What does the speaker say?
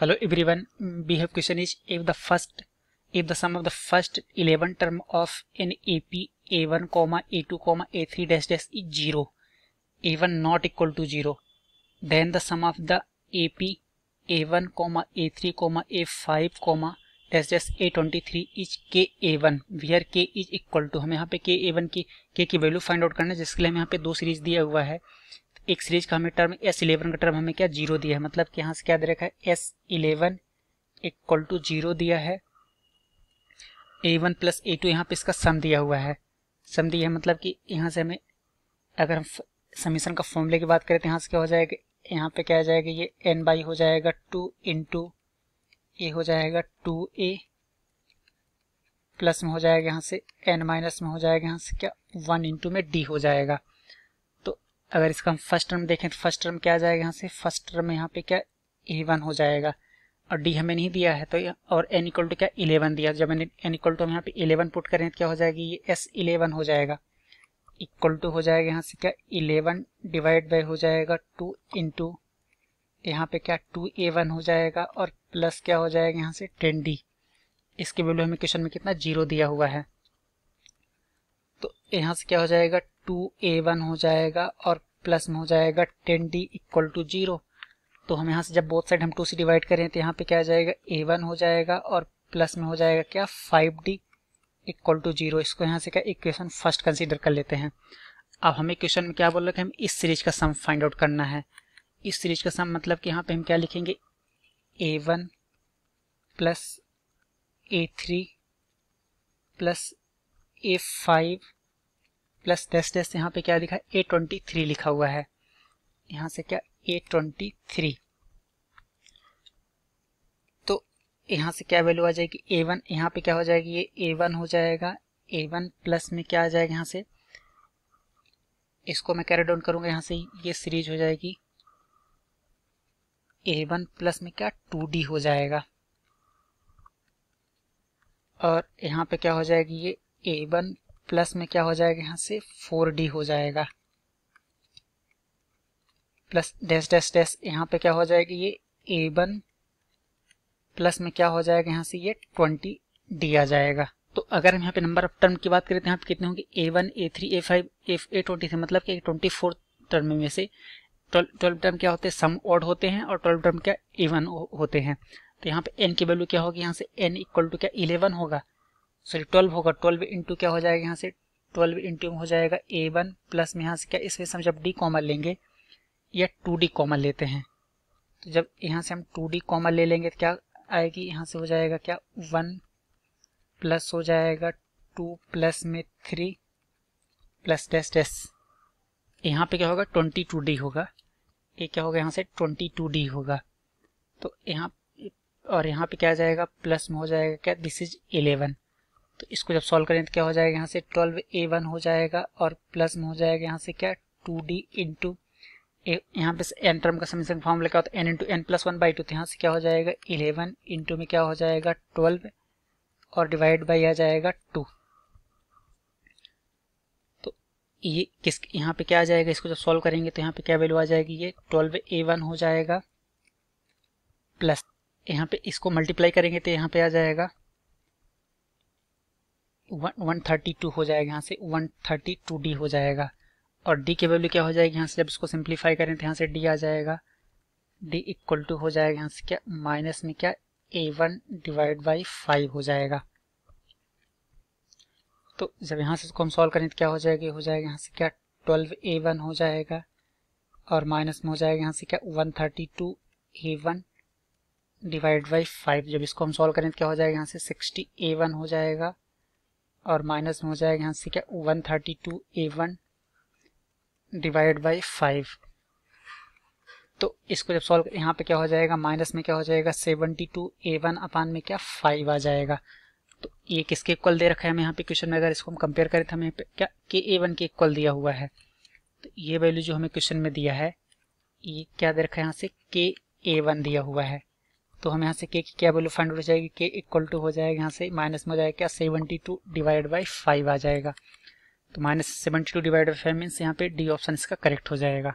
hello everyone we have question is if the first if the sum of the first 11 term of an ap a1 comma a2 comma a3 dash dash is 0 a1 not equal to 0 then the sum of the ap a1 comma a3 comma a5 comma dash dash a23 is k a1 where k is equal to हमें यहाँ पे के ए one की के की value find out करना है जिसके लिए हमें यहाँ पे दो सीरीज दिया हुआ है एक सीरीज का हमें टर्म एस इलेवन का टर्म हमें क्या जीरो दिया है मतलब यहाँ से क्या दे रखा है S eleven equal to zero दिया है a one plus a two यहाँ पे इसका सम दिया हुआ है सम दिया है मतलब कि यहाँ से हमें अगर हम समीशन का फॉर्मूले की बात करें तो यहाँ से क्या हो जाएगा यहाँ पे क्या आ जाएगा ये एन बाई हो जाएगा टू इंटू ए हो जाएगा टू ए प्लस में हो जाएगा यहाँ से एन माइनस में हो जाएगा यहाँ से क्या वन इंटू में डी हो जाएगा अगर इसका हम फर्स्ट टर्म देखें तो फर्स्ट टर्म क्या आ जाएगा यहाँ से फर्स्ट टर्म यहाँ पे क्या ए वन हो जाएगा और डी हमें नहीं दिया है तो और एन इक्वल टू क्या इलेवन दिया जब मैंने एन इक्वल टू हम यहाँ पे इलेवन पुट करें तो क्या हो जाएगी ये एस इलेवन हो जाएगा इक्वल टू हो जाएगा यहाँ से क्या इलेवन डिवाइड बाई हो जाएगा टू इंटू यहाँ पे क्या टू ए वन हो जाएगा और प्लस क्या हो जाएगा यहाँ से टेन डी इसकी वैल्यू हमें क्वेश्चन में कितना जीरो दिया हुआ है तो यहाँ से क्या हो जाएगा टू ए वन हो जाएगा और प्लस में हो जाएगा ten d equal to zero तो हम यहाँ से जब बोथ साइड हम टू से डिवाइड करें तो यहाँ पे क्या जाएगा ए वन हो जाएगा और प्लस में हो जाएगा क्या five d equal to zero इसको यहाँ से क्या इक्वेशन फर्स्ट कंसिडर कर लेते हैं अब हमें क्वेश्चन में क्या बोल रहे हैं हम इस सीरीज का सम फाइंड आउट करना है इस सीरीज का सम मतलब कि यहाँ पे हम क्या लिखेंगे a one plus a three plus a five plus dash dash यहाँ पे क्या लिखा है ए ट्वेंटी थ्री लिखा हुआ है यहाँ से क्या ए ट्वेंटी थ्री तो यहाँ से क्या वैल्यू आ जाएगी ए वन यहाँ पे क्या हो जाएगी ये ए वन हो जाएगा ए वन प्लस में क्या आ जाएगा यहाँ से इसको मैं कैरी डाउन करूँगा यहाँ से ये सीरीज हो जाएगी ए वन प्लस में क्या टू डी हो जाएगा और यहाँ पे क्या हो जाएगी ये ए वन प्लस में क्या हो जाएगा यहाँ से फोर डी हो जाएगा प्लस डैश डैश डैश यहाँ पे क्या हो जाएगा ये ए वन प्लस में क्या हो जाएगा यहाँ से ये ट्वेंटी डी आ जाएगा तो अगर हम यहाँ पे नंबर ऑफ टर्म की बात करें तो यहाँ पे कितने होंगे a one a three a five एफ ए ट्वेंटी थ्री मतलब कि ट्वेंटी फोर टर्म में से ट्वेल्व टर्म क्या होते हैं सम ऑड होते हैं और ट्वेल्व टर्म क्या इवन होते हैं तो यहाँ पे एन की वैल्यू क्या होगी यहाँ से एन इक्वल टू क्या इलेवन होगा सॉरी ट्वेल्व होगा ट्वेल्व इंटू क्या हो जाएगा यहाँ से ट्वेल्व इंटू हो जाएगा ए वन प्लस में यहाँ से क्या इसमें से हम जब डी कॉमन लेंगे या टू डी कॉमन लेते हैं तो जब यहाँ से हम टू डी कॉमन ले लेंगे तो क्या आएगी यहाँ से हो जाएगा क्या वन प्लस हो जाएगा टू प्लस में थ्री प्लस डेस डेस यहाँ पे क्या होगा ट्वेंटी टू डी होगा ये क्या होगा यहाँ से ट्वेंटी टू डी होगा तो यहाँ और यहाँ पे क्या जाएगा प्लस में हो जाएगा क्या दिस इज इलेवन तो इसको जब सॉल्व करें तो क्या हो जाएगा यहाँ से ट्वेल्व ए वन हो जाएगा और प्लस में हो जाएगा यहाँ से क्या टू डी इंटू यहाँ पे एन टर्म का समीकरण फॉर्म लिखा होता है n into n plus one by two तो यहाँ से क्या हो जाएगा इलेवन इंटू में क्या हो जाएगा ट्वेल्व और डिवाइड बाई आ जाएगा टू तो ये किस यहाँ पे क्या आ जाएगा इसको जब सॉल्व करेंगे तो यहाँ पे क्या वैल्यू आ जाएगी ये ट्वेल्व ए वन हो जाएगा प्लस यहाँ पे इसको मल्टीप्लाई करेंगे तो यहाँ पे आ जाएगा वन थर्टी टू हो जाएगा यहाँ से वन थर्टी टू डी हो जाएगा और डी के वैल्यू क्या हो जाएगी यहाँ से जब इसको सिंप्लीफाई करें तो यहाँ से डी आ जाएगा डी इक्वल टू हो जाएगा यहाँ से क्या माइनस में क्या a one divide by five हो जाएगा तो जब यहाँ से इसको हम सॉल्व करें तो क्या हो जाएगा हो जाएगा यहाँ से क्या ट्वेल्व ए वन हो जाएगा और माइनस में हो जाएगा यहाँ से क्या one thirty two a one divide by five जब इसको हम सॉल्व करें तो क्या हो जाएगा यहाँ से सिक्सटी ए वन हो जाएगा और माइनस में हो जाएगा यहाँ से क्या one thirty two a one divide by five तो इसको जब सॉल्व यहाँ पे क्या हो जाएगा माइनस में क्या हो जाएगा सेवनटी टू ए वन अपान में क्या फाइव आ जाएगा तो ये किसके इक्वल दे रखा है हमें यहाँ पे क्वेश्चन में अगर इसको हम कंपेयर करें तो हमें यहाँ पे क्या के ए वन के इक्वल दिया हुआ है तो ये वैल्यू जो हमें क्वेश्चन में दिया है ये क्या दे रखा है यहाँ से के ए वन दिया हुआ है तो हम यहाँ से के की क्या वैल्यू फाइंड हो जाएगी के इक्वल टू हो जाएगा यहाँ से माइनस में हो जाएगा क्या seventy two divide by five आ जाएगा तो minus seventy two divide by five means यहाँ पे डी ऑप्शन इसका करेक्ट हो जाएगा